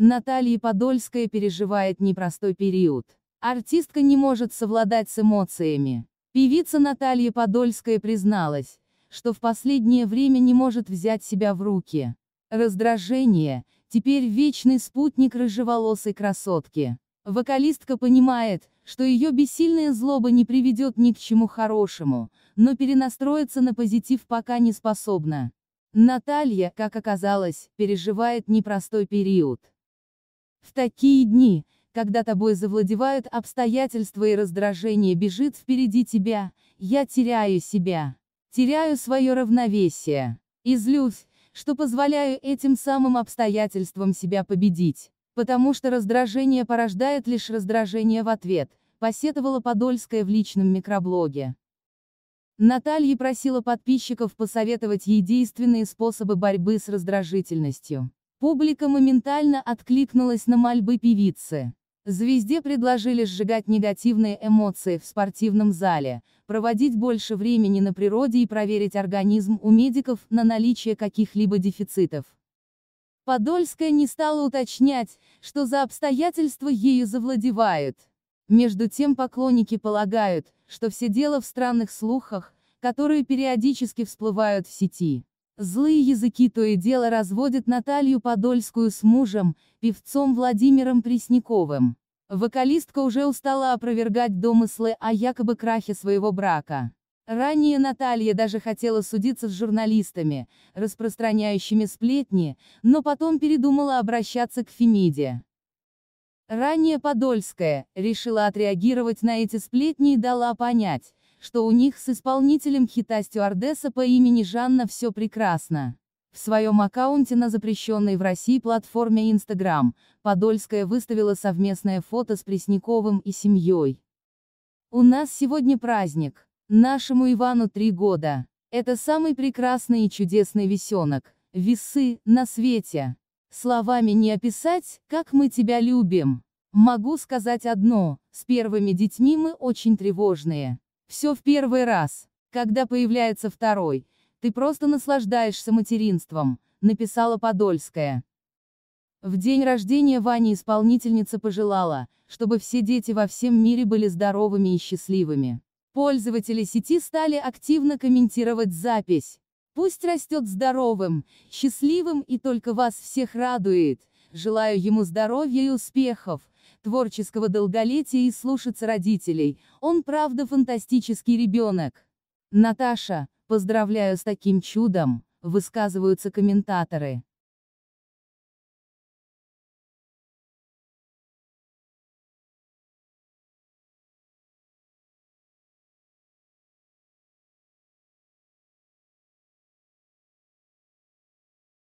Наталья Подольская переживает непростой период. Артистка не может совладать с эмоциями. Певица Наталья Подольская призналась, что в последнее время не может взять себя в руки. Раздражение – теперь вечный спутник рыжеволосой красотки. Вокалистка понимает, что ее бессильная злоба не приведет ни к чему хорошему, но перенастроиться на позитив пока не способна. Наталья, как оказалось, переживает непростой период. В такие дни, когда тобой завладевают обстоятельства и раздражение бежит впереди тебя, я теряю себя. Теряю свое равновесие. И злюсь, что позволяю этим самым обстоятельствам себя победить. Потому что раздражение порождает лишь раздражение в ответ, посетовала Подольская в личном микроблоге. Наталья просила подписчиков посоветовать ей действенные способы борьбы с раздражительностью. Публика моментально откликнулась на мольбы певицы. Звезде предложили сжигать негативные эмоции в спортивном зале, проводить больше времени на природе и проверить организм у медиков на наличие каких-либо дефицитов. Подольская не стала уточнять, что за обстоятельства ею завладевают. Между тем поклонники полагают, что все дело в странных слухах, которые периодически всплывают в сети. Злые языки то и дело разводят Наталью Подольскую с мужем, певцом Владимиром Пресняковым. Вокалистка уже устала опровергать домыслы о якобы крахе своего брака. Ранее Наталья даже хотела судиться с журналистами, распространяющими сплетни, но потом передумала обращаться к Фемиде. Ранее Подольская решила отреагировать на эти сплетни и дала понять, что у них с исполнителем хита стюардесса по имени Жанна все прекрасно. В своем аккаунте на запрещенной в России платформе Instagram, Подольская выставила совместное фото с Пресняковым и семьей. У нас сегодня праздник. Нашему Ивану три года. Это самый прекрасный и чудесный весенок, весы, на свете. Словами не описать, как мы тебя любим. Могу сказать одно, с первыми детьми мы очень тревожные. Все в первый раз. Когда появляется второй, ты просто наслаждаешься материнством, написала Подольская. В день рождения Вани исполнительница пожелала, чтобы все дети во всем мире были здоровыми и счастливыми. Пользователи сети стали активно комментировать запись. Пусть растет здоровым, счастливым и только вас всех радует. Желаю ему здоровья и успехов, творческого долголетия и слушаться родителей. Он правда фантастический ребенок. Наташа, поздравляю с таким чудом, высказываются комментаторы.